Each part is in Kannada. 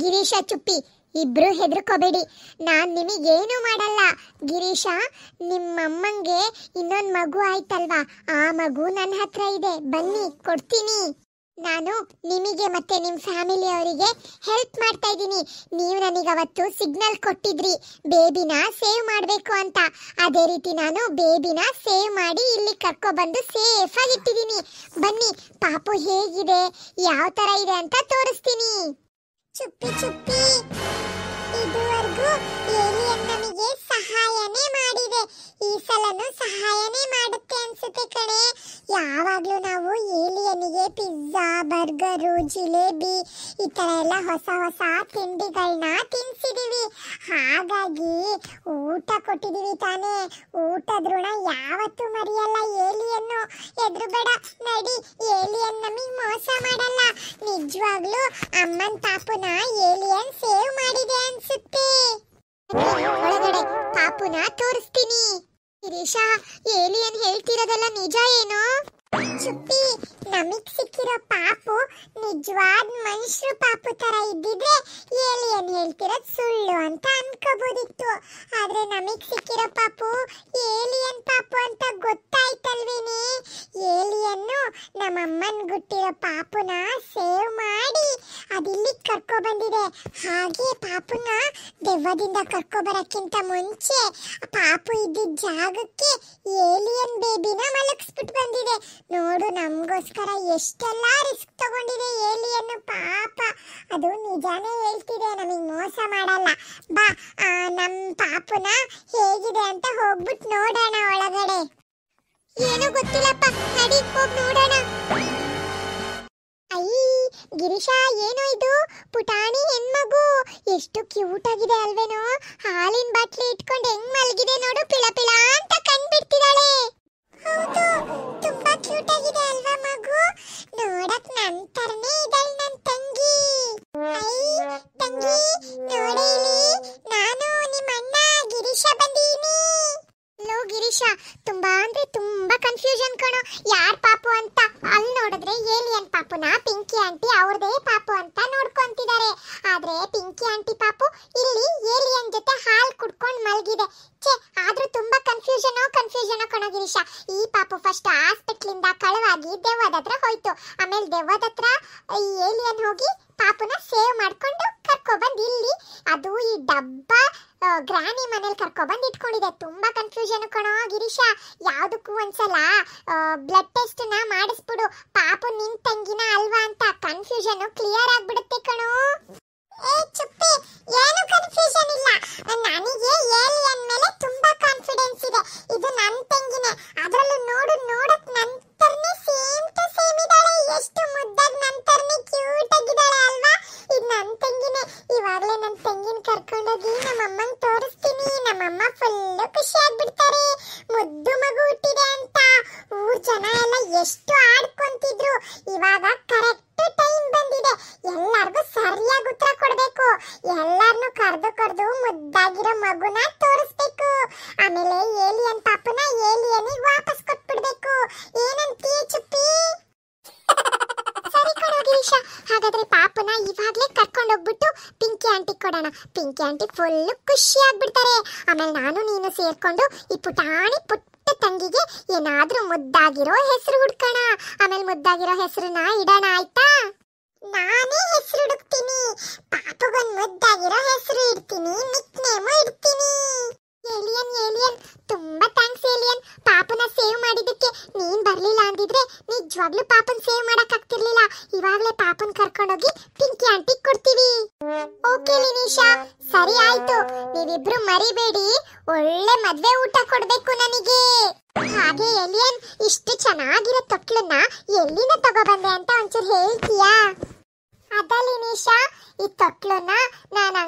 ಗಿರೀಶ ಚುಪ್ಪಿ ಇಬ್ರು ಹೆದರ್ಕೋಬೇಡಿ ನಾನು ನಿಮಗೇನು ಮಾಡಲ್ಲ ಗಿರೀಶ ನಿಮ್ಮಮ್ಮಂಗೆ ಇನ್ನೊಂದು ಮಗು ಆಯ್ತಲ್ವಾ ಆ ಮಗು ನನ್ನ ಹತ್ರ ಇದೆ ಬನ್ನಿ ಕೊಡ್ತೀನಿ ನಾನು ನಿಮಗೆ ಮತ್ತೆ ನಿಮ್ಮ ಫ್ಯಾಮಿಲಿ ಅವರಿಗೆ ಹೆಲ್ಪ್ ಮಾಡ್ತಾ ಇದ್ದೀನಿ ನೀವು ನನಗೆ ಅವತ್ತು ಸಿಗ್ನಲ್ ಕೊಟ್ಟಿದ್ರಿ ಬೇಬಿನ ಸೇವ್ ಮಾಡಬೇಕು ಅಂತ ಅದೇ ರೀತಿ ನಾನು ಬೇಬಿನ ಸೇವ್ ಮಾಡಿ ಇಲ್ಲಿ ಕರ್ಕೊಬಂದು ಸೇಫಾಗಿ ಇಟ್ಟಿದ್ದೀನಿ ಬನ್ನಿ ಪಾಪು ಹೇಗಿದೆ ಯಾವ ಥರ ಇದೆ ಅಂತ ತೋರಿಸ್ತೀನಿ ಚುಪ್ಪಿ ಚುಪ್ಪಿ ಇದುವರೆಗೂ ಏಲಿಯನ್ ನಮಗೆ ಸಹಾಯನೇ ಮಾಡಿದೆ ಈ ಸಲನು ಸಹಾಯನೇ ಮಾಡುತ್ತೆ ಅನ್ಸುತ್ತೆ ಕಣೆ ಯಾವಾಗಲೂ ನಾವು ಏಲಿಯನಿಗೆ ಪಿಜ್ಜಾ ಬರ್ಗರು ಜಿಲೇಬಿ ಈ ಥರ ಎಲ್ಲ ಹೊಸ ಹೊಸ ತಿಂಡಿಗಳನ್ನ ತಿನ್ಸಿದೀವಿ ಹಾಗಾಗಿ ಊಟ ಕೊಟ್ಟಿದೀವಿ ತಾನೇ ಊಟದ ಋಣ ಯಾವತ್ತೂ ಮರೆಯಲ್ಲ ಏಲಿಯನ್ನು ಹೆದರಬೇಡ ನಡಿ ಏಲಿಯನ್ ನಮಗೆ ಮೋಸ ಮಾಡಲ್ಲ ನಿಜವಾಗ್ಲೂ ಅಮ್ಮನ ಪಾಪುನ ಏಲಿಯನ್ ಸೇವ್ ಮಾಡಿದೆ ಅನ್ಸುತ್ತೆ ಒಳಗಡೆ ಪಾಪುನ ತೋರಿಸ್ತೀನಿ ಗಿರೀಶ ಏಲಿಯನ್ ಹೇಳ್ತಿರೋದೆಲ್ಲ ನಿಜ ಏನೋ ಚುಪ್ಪಿ ನಮಗ್ ಸಿಕ್ಕಿರೋ ಪಾಪು ನಿಜವಾದ ಮನುಷ್ಯರು ಪಾಪು ತರ ಇದ್ದಿದ್ರೆ ಏಲಿಯನ್ ಹೇಳ್ತಿರೋದ್ ಸುಳ್ಳು ಅಂತ ಅನ್ಕೋಬೋದಿತ್ತು ಆದ್ರೆ ನಮಗ್ ಸಿಕ್ಕಿರೋ ಪಾಪು ಏಲಿಯನ್ ಪಾಪು ಅಂತ ಗೊತ್ತಾಯ್ತಲ್ವೇನೆ ಏಲಿಯನ್ ಅಮ್ಮನ ಗುಟ್ಟಿರೋ ಪಾಪುನ ಸೇವ್ ಮಾಡಿ ಅದಿಲ್ಲಿ ಕರ್ಕೊ ಬಂದಿದೆ ಹಾಗೆ ಪಾಪುನ ದೆವ್ವದಿಂದ ಕರ್ಕೊ ಬರಕ್ಕಿಂತ ಮುಂಚೆ ಪಾಪು ಇದ್ದಿದ್ದ ಜಾಗಕ್ಕೆ ಏಲಿಯನ್ ಬೇಬಿನ ಮಲಗಿಸ್ಬಿಟ್ಟು ಬಂದಿದೆ ನೋಡು ನಮಗೋಸ್ಕರ ಎಷ್ಟೆಲ್ಲ ರಿಸ್ಕ್ ತಗೊಂಡಿದೆ ಏಲಿಯನ್ನು ಪಾಪ ಅದು ನಿಜಾನೇ ಹೇಳ್ತಿದೆ ನಮಗೆ ಮೋಸ ಮಾಡಲ್ಲ ಬಾ ನಮ್ಮ ಪಾಪುನ ಹೇಗಿದೆ ಅಂತ ಹೋಗ್ಬಿಟ್ಟು ನೋಡೋಣ ಒಳಗಡೆ ಏನೋ ಗೊತ್ತಿಲ್ಲಪ್ಪ ನಡಿ ಹೋಗಿ ನೋಡೋಣ ಅಯ್ಯ ಗಿರಿಶಾ ಏನೋ ಇದು ಪುಟಾಣಿ ಹೆಣ್ಮಗು ಎಷ್ಟು ಕ್ಯೂಟ್ ಆಗಿದೆ ಅಲ್ವೇನೋ ಹಾಲಿನ ಬಾಟ್ಲಿ ಇಟ್ಕೊಂಡು ಹೆಂಗ್ ಮಲಗಿದೆ ನೋಡು ಪಿಳ ಪಿಳ ಅಂತ ಕಂಡ್ಬಿಡ್ತಿದ್ದಾಳೆ ಹೌದು ತುಂಬಾ ಕ್ಯೂಟ್ ಆಗಿದೆ ಅಲ್ವಾ ಮಗು ನೋಡಕ್ ನಂತರ ಆಂಟಿ ಅವ್ರದೇ ಪಾಪು ಅಂತ ನೋಡ್ಕೊಂತಿದ್ದಾರೆ ಆದ್ರೆ ಪಿಂಕಿ ಆಂಟಿ ಪಾಪು ಇಲ್ಲಿ ಏಲಿಯನ್ ಜೊತೆ ಹಾಲು ಕುಡ್ಕೊಂಡು ಮಲಗಿದೆ ಛೇ ಆದ್ರೂ ತುಂಬಾ ಕನ್ಫ್ಯೂಷನ್ ಕನ್ಫ್ಯೂಷನ್ ಕಣೋ ಗಿರೀಶ ಈ ಪಾಪು ಫಸ್ಟ್ ಹಾಸ್ಪಿಟ್ಲ್ ಇಂದ ಕಳವಾಗಿ ದೆವ್ವದ ಹತ್ರ ಹೋಯ್ತು ಆಮೇಲೆ ದೆವ್ವದ ಹತ್ರ ಈ ಏಲಿಯನ್ ಹೋಗಿ ಪಾಪುನ ಸೇವ್ ಮಾಡ್ಕೊಂಡು ಕರ್ಕೊಬಂದು ಇಲ್ಲಿ ಅದು ಈ ಡಬ್ಬ ಗ್ರಾನಿ ಮನೇಲಿ ಕರ್ಕೊಬಂದು ಇಟ್ಕೊಂಡಿದೆ ತುಂಬಾ ಕನ್ಫ್ಯೂಷನ್ ಕಣೋ ಗಿರೀಶ ಯಾವುದಕ್ಕೂ ಒಂದ್ಸಲ ಬ್ಲಡ್ ಟೆಸ್ಟ್ ನ ಮಾಡಿಸ್ಬಿಡು ಪಾಪು ನಿನ್ ತಂಗಿನ ಅಲ್ವಾ ಅಂತ ಕನ್ಫ್ಯೂಷನ್ ಕ್ಲಿಯರ್ ದೊಡ್ಡಾಗಿರೋ ಮಗುನ ತೋರಿಸ್ಬೇಕು ಆಮೇಲೆ ಏಲಿಯನ್ ಪಾಪನ ಏಲಿಯನಿಗೆ ವಾಪಸ್ ಕೊಟ್ಬಿಡ್ಬೇಕು ಏನಂತೀಯ ಚುಪ್ಪಿ ಸರಿ ಕಣೋ ಗಿರೀಶ ಹಾಗಾದ್ರೆ ಪಾಪನ ಇವಾಗ್ಲೇ ಕರ್ಕೊಂಡು ಹೋಗ್ಬಿಟ್ಟು ಪಿಂಕಿ ಆಂಟಿ ಕೊಡೋಣ ಪಿಂಕಿ ಆಂಟಿ ಫುಲ್ಲು ಖುಷಿ ಆಗ್ಬಿಡ್ತಾರೆ ಆಮೇಲೆ ನಾನು ನೀನು ಸೇರ್ಕೊಂಡು ಈ ಪುಟಾಣಿ ಪುಟ್ಟ ತಂಗಿಗೆ ಏನಾದ್ರೂ ಮುದ್ದಾಗಿರೋ ಹೆಸರು ಹುಡ್ಕೋಣ ಆಮೇಲೆ ಮುದ್ದಾಗಿರೋ ಹೆಸರನ್ನ ಇಡೋಣ ಆಯ್ತಾ ನಾನೇ ಹೆಸರು ಹುಡುಕ್ತೀನಿ ಪಾಪಗೊಂದು ಮುದ್ದಾಗಿರೋ ಹೆಸರು ಇಡ್ತೀನಿ ಕೇಳಿ ಸರಿ ಆಯ್ತು ನೀವಿಬ್ರು ಮರಿಬೇಡಿ ಒಳ್ಳೆ ಮದ್ವೆ ಊಟ ಕೊಡ್ಬೇಕು ನನಗೆ ಹಾಗೆ ಎಲಿಯನ್ ಇಷ್ಟು ಚೆನ್ನಾಗಿರೋ ತೊಟ್ಲನ್ನ ಎಲ್ಲಿಂದ ತಗೋಬಂದೆ ಅಂತ ಒಂಚೂರು ಹೇಳ್ತೀಯಾ ಅದಲ್ಲ ನಿಶಾ ಈ ನಾನು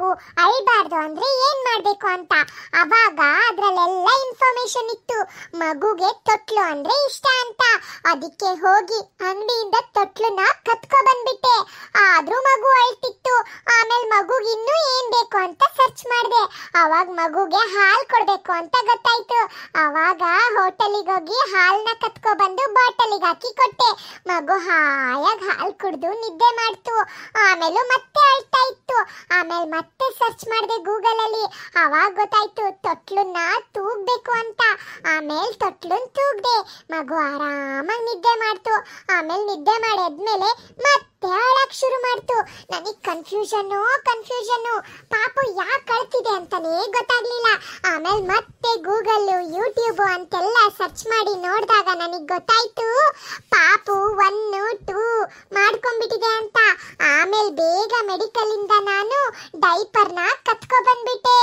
ಮಾಡಬೇಕು ಅಳಿಬಾರ್ದು ಅಂದ್ರೆ ಏನ್ ಮಾಡಬೇಕು ಅಂತ ಅವಾಗ ಅದರಲ್ಲೆಲ್ಲ ಇನ್ಫಾರ್ಮೇಶನ್ ಇತ್ತು ಮಗುಗೆ ತೊಟ್ಲು ಅಂದ್ರೆ ಇಷ್ಟ ಅಂತ ಅದಕ್ಕೆ ಹೋಗಿ ಅಂಗಡಿಯಿಂದ ತೊಟ್ಲನ್ನ ಕತ್ಕೊ ಬಂದ್ಬಿಟ್ಟೆ ಆದ್ರೂ ಮಗು ಅಳ್ತಿತ್ತು ಆಮೇಲೆ ಮಗುಗೆ ಇನ್ನೂ ಏನ್ ಬೇಕು ಅಂತ ಸರ್ಚ್ ಮಾಡಿದೆ ಅವಾಗ ಮಗುಗೆ ಹಾಲು ಕೊಡಬೇಕು ಅಂತ ಗೊತ್ತಾಯ್ತು ಅವಾಗ ಹೋಟೆಲಿಗೆ ಹೋಗಿ ಹಾಲನ್ನ ಕತ್ಕೊ ಬಂದು ಬಾಟಲಿಗೆ ಹಾಕಿ ಕೊಟ್ಟೆ ಮಗು ಹಾಯಾಗಿ ಹಾಲು ಕುಡ್ದು ನಿದ್ದೆ ಮಾಡ್ತು ಆಮೇಲೆ ಮತ್ತೆ ಅಳ್ತಾ ಇತ್ತು ಆಮೇಲೆ ಮತ್ತೆ ಸರ್ಚ್ ಮಾಡಿದೆ ಗೂಗಲಲ್ಲಿ ಅವಾಗ ಗೊತ್ತಾಯ್ತು ತೊಟ್ಲನ್ನ ತೂಗ್ಬೇಕು ಅಂತ ಆಮೇಲೆ ತೊಟ್ಲನ್ ತೂಗ್ದೆ ಮಗು ಆರಾಮಾಗಿ ನಿದ್ದೆ ಮಾಡ್ತು ಆಮೇಲೆ ನಿದ್ದೆ ಮಾಡಿ ಮತ್ತೆ ಮತ್ತೆ ಶುರು ಮಾಡ್ತು ನನಗೆ ಕನ್ಫ್ಯೂಷನ್ನು ಕನ್ಫ್ಯೂಷನ್ನು ಪಾಪು ಯಾಕೆ ಕಳ್ತಿದೆ ಅಂತಾನೇ ಗೊತ್ತಾಗ್ಲಿಲ್ಲ ಆಮೇಲೆ ಮತ್ತೆ ಗೂಗಲ್ ಯೂಟ್ಯೂಬ್ ಅಂತೆಲ್ಲ ಸರ್ಚ್ ಮಾಡಿ ನೋಡಿದಾಗ ನನಗೆ ಗೊತ್ತಾಯ್ತು ಪಾಪು ಒನ್ನು ಟೂ ಮಾಡ್ಕೊಂಡ್ಬಿಟ್ಟಿದೆ ಅಂತ ಆಮೇಲೆ ಬೇಗ ಮೆಡಿಕಲಿಂದ ನಾನು ಡೈಪರ್ನ ಕತ್ಕೊ ಬಂದ್ಬಿಟ್ಟೆ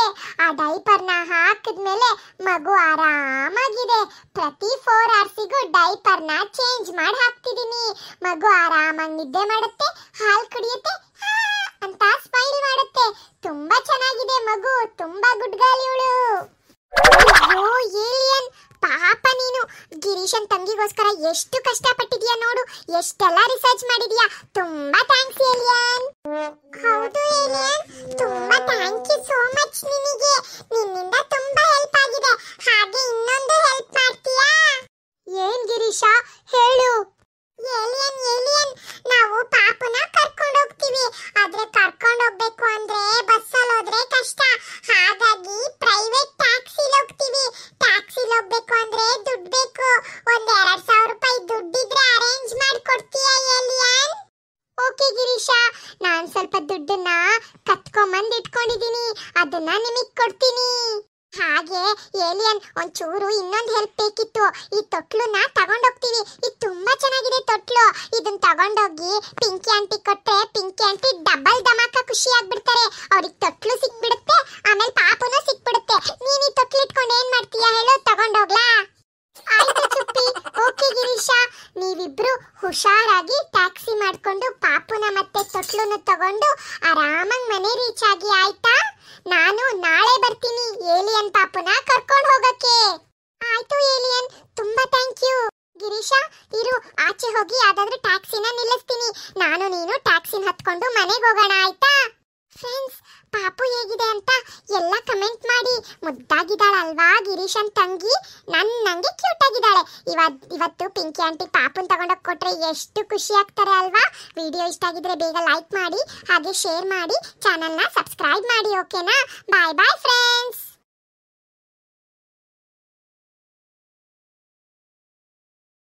ಆ ಡೈಪರ್ನ ಹಾಕಿದ್ಮೇಲೆ ಮಗು ಆರಾಮಾಗಿದೆ ಪ್ರತಿ ಫೋರ್ ಅವರ್ಸಿಗೂ ಡೈಪರ್ನ ಚೇಂಜ್ ಮಾಡಿ ಹಾಕ್ತಿದ್ದೀನಿ ಮಗು ಆರಾಮಾಗಿ ನಿದ್ದೆ ಮಾಡಿ ಮಾಡುತ್ತೆ ಹಾಲು ಕುಡಿಯುತ್ತೆ ಅಂತ ಸ್ಮೈಲ್ ಮಾಡುತ್ತೆ ತುಂಬಾ ಚೆನ್ನಾಗಿದೆ ಮಗು ತುಂಬಾ ಗುಡ್ ಗರ್ಲ್ ಇವಳು ಓ ಏಲಿಯನ್ ಪಾಪ ನೀನು ಗಿರೀಶನ್ ತಂಗಿಗೋಸ್ಕರ ಎಷ್ಟು ಕಷ್ಟಪಟ್ಟಿದ್ಯಾ ನೋಡು ಎಷ್ಟೆಲ್ಲ ರಿಸರ್ಚ್ ಮಾಡಿದ್ಯಾ ತುಂಬಾ ಥ್ಯಾಂಕ್ಸ್ ಏಲಿಯನ್ ಹೌದು ಏಲಿಯನ್ ತುಂಬಾ ಥ್ಯಾಂಕ್ ಯು ಸೋ ಮಚ್ ನಿನಗೆ ನಿನ್ನಿಂದ ತುಂಬಾ ಹೆಲ್ಪ್ ಆಗಿದೆ ಹಾಗೆ ಇನ್ನೊಂದು ಒಂಚೂರು ಇನ್ನೊಂದು ಹೆಲ್ಪ್ ಬೇಕಿತ್ತು ಈ ತೊಟ್ಲನ್ನ ತಗೊಂಡೋಗ್ತೀವಿ ಇದು ತುಂಬಾ ಚೆನ್ನಾಗಿದೆ ತೊಟ್ಲು ಇದನ್ನ ತಗೊಂಡೋಗಿ ಪಿಂಕಿ ಆಂಟಿ ಕೊಟ್ಟರೆ ಪಿಂಕಿ ಆಂಟಿ ಡಬಲ್ ಧಮಾಕ ಖುಷಿ ಆಗ್ಬಿಡ್ತಾರೆ ಅವ್ರಿಗೆ ತೊಟ್ಲು ಸಿಕ್ಬಿಡುತ್ತೆ ಆಮೇಲೆ ಪಾಪನು ಸಿಕ್ಬಿಡುತ್ತೆ ನೀನ್ ಈ ತೊಟ್ಲು ಇಟ್ಕೊಂಡು ಏನ್ ಮಾಡ್ತೀಯಾ ಹೇಳು ತಗೊಂಡೋಗ್ಲಾ ಆಯ್ತು ಚುಪ್ಪಿ ಓಕೆ ಗಿರೀಶ ನೀವಿಬ್ರು ಹುಷಾರಾಗಿ ಟ್ಯಾಕ್ಸಿ ಮಾಡ್ಕೊಂಡು ಪಾಪುನ ಮತ್ತೆ ತೊಟ್ಲನ್ನು ತಗೊಂಡು ಆರಾಮಾಗಿ ಮನೆ ರೀಚ್ ಆಗಿ ಆಯ್ತಾ ನಾನು ನಾಳೆ ಬರ್ತೀನಿ ಏಲಿಯನ್ ಪಾಪುನ ಕರ್ಕೊಂಡು ಹೋಗಕ್ಕೆ ಆಯ್ತು ಏಲಿಯನ್ ತುಂಬಾ ಥ್ಯಾಂಕ್ ಯು ಗಿರೀಶ ಇರು ಆಚೆ ಹೋಗಿ ಯಾವ್ದಾದ್ರೂ ಟ್ಯಾಕ್ಸಿನ ನಿಲ್ಲಿಸ್ತೀನಿ ನಾನು ನೀನು ಟ್ಯಾಕ್ಸಿನ ಹತ್ಕೊಂಡು ಮನೆಗೆ ಹೋಗೋಣ ಆಯ್ತಾ ಫ್ರೆಂಡ್ಸ್ ಪಾಪು ಹೇಗಿದೆ ಅಂತ ಎಲ್ಲ ಕಮೆಂಟ್ ಮಾಡಿ ಮುದ್ದಾಗಿದ್ದಾಳೆ ಅಲ್ವಾ ಗಿರೀಶನ್ ತಂಗಿ ನನ್ನಂಗೆ ಕ್ಯೂಟ್ ಆಗಿದ್ದಾಳೆ ಇವತ್ತು ಇವತ್ತು ಪಿಂಕಿ ಆಂಟಿ ಪಾಪುನ್ ತಗೊಂಡೋಗಿ ಕೊಟ್ರೆ ಎಷ್ಟು ಖುಷಿ ಆಗ್ತಾರೆ ಅಲ್ವಾ ವಿಡಿಯೋ ಇಷ್ಟ ಆಗಿದ್ರೆ ಬೇಗ ಲೈಕ್ ಮಾಡಿ ಹಾಗೆ ಶೇರ್ ಮಾಡಿ ಚಾನಲ್ನ ಸಬ್ಸ್ಕ್ರೈಬ್ ಮಾಡಿ ಓಕೆನಾ ಬಾಯ್ ಬಾಯ್ ಫ್ರೆಂಡ್ಸ್